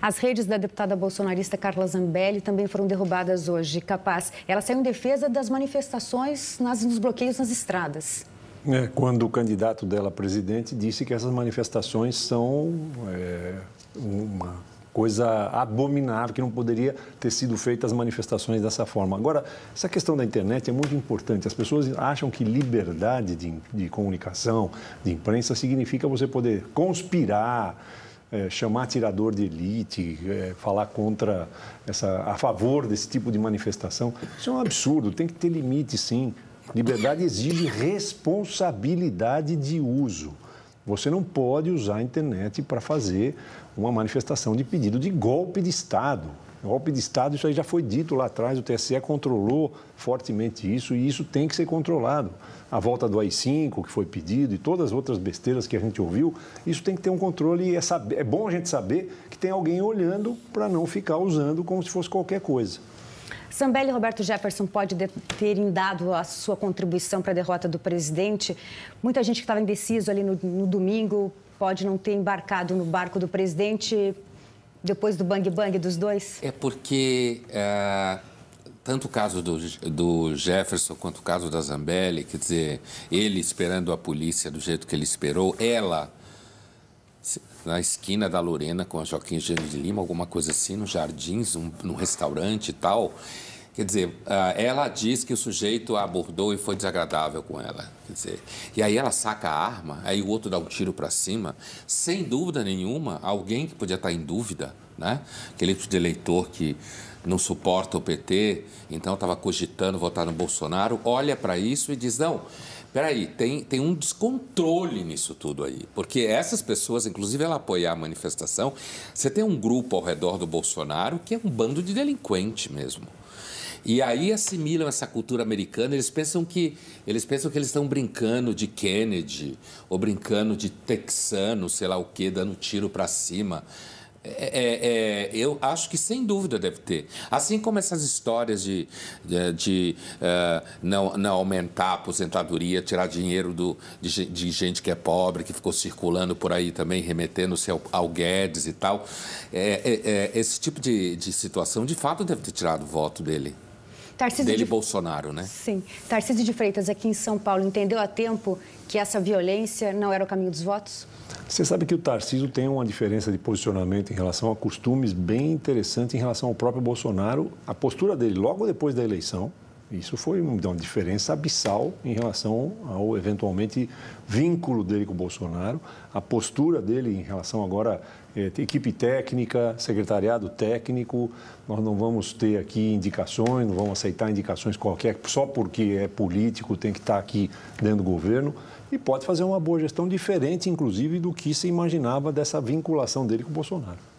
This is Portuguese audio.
As redes da deputada bolsonarista Carla Zambelli também foram derrubadas hoje. Capaz, ela saiu em defesa das manifestações nas, nos bloqueios nas estradas. É, quando o candidato dela presidente disse que essas manifestações são é, uma coisa abominável, que não poderia ter sido feitas as manifestações dessa forma. Agora, essa questão da internet é muito importante. As pessoas acham que liberdade de, de comunicação, de imprensa, significa você poder conspirar, é, chamar tirador de elite, é, falar contra essa, a favor desse tipo de manifestação. Isso é um absurdo, tem que ter limite sim. Liberdade exige responsabilidade de uso. Você não pode usar a internet para fazer uma manifestação de pedido de golpe de Estado. Golpe de Estado, isso aí já foi dito lá atrás, o TSE controlou fortemente isso e isso tem que ser controlado. A volta do AI-5, que foi pedido, e todas as outras besteiras que a gente ouviu, isso tem que ter um controle e é, saber, é bom a gente saber que tem alguém olhando para não ficar usando como se fosse qualquer coisa. Sambelli Roberto Jefferson pode ter dado a sua contribuição para a derrota do presidente. Muita gente que estava indeciso ali no, no domingo pode não ter embarcado no barco do presidente depois do bang bang dos dois? É porque é, tanto o caso do, do, Jefferson quanto o caso da Zambelli, quer dizer, ele esperando a polícia do jeito que ele esperou, ela na esquina da Lorena com a Joaquim Gênero de Lima, alguma coisa assim, nos jardins, um, num restaurante e tal. Quer dizer, ah, ela diz que o sujeito a abordou e foi desagradável com ela. Quer dizer, e aí ela saca a arma, aí o outro dá um tiro para cima. Sem dúvida nenhuma, alguém que podia estar em dúvida né? Aquele tipo de eleitor que não suporta o PT, então estava cogitando votar no Bolsonaro, olha para isso e diz: não, peraí, tem, tem um descontrole nisso tudo aí. Porque essas pessoas, inclusive ela apoiar a manifestação, você tem um grupo ao redor do Bolsonaro que é um bando de delinquente mesmo. E aí assimilam essa cultura americana, eles pensam que eles pensam que eles estão brincando de Kennedy ou brincando de texano, sei lá o quê, dando tiro para cima. É, é, é, eu acho que sem dúvida deve ter. Assim como essas histórias de, de, de uh, não, não aumentar a aposentadoria, tirar dinheiro do, de, de, gente que é pobre, que ficou circulando por aí também, remetendo-se ao, ao, Guedes e tal. É, é, é esse tipo de, de situação, de fato, deve ter tirado o voto dele. Tarcísio dele de... Bolsonaro, né? Sim. Tarcísio de Freitas, aqui em São Paulo, entendeu a tempo que essa violência não era o caminho dos votos? Você sabe que o Tarcísio tem uma diferença de posicionamento em relação a costumes bem interessante em relação ao próprio Bolsonaro. A postura dele logo depois da eleição, isso foi uma diferença abissal em relação ao, eventualmente, vínculo dele com o Bolsonaro, a postura dele em relação agora é, equipe técnica, secretariado técnico. Nós não vamos ter aqui indicações, não vamos aceitar indicações qualquer, só porque é político, tem que estar aqui dentro do governo. E pode fazer uma boa gestão diferente, inclusive, do que se imaginava dessa vinculação dele com o Bolsonaro.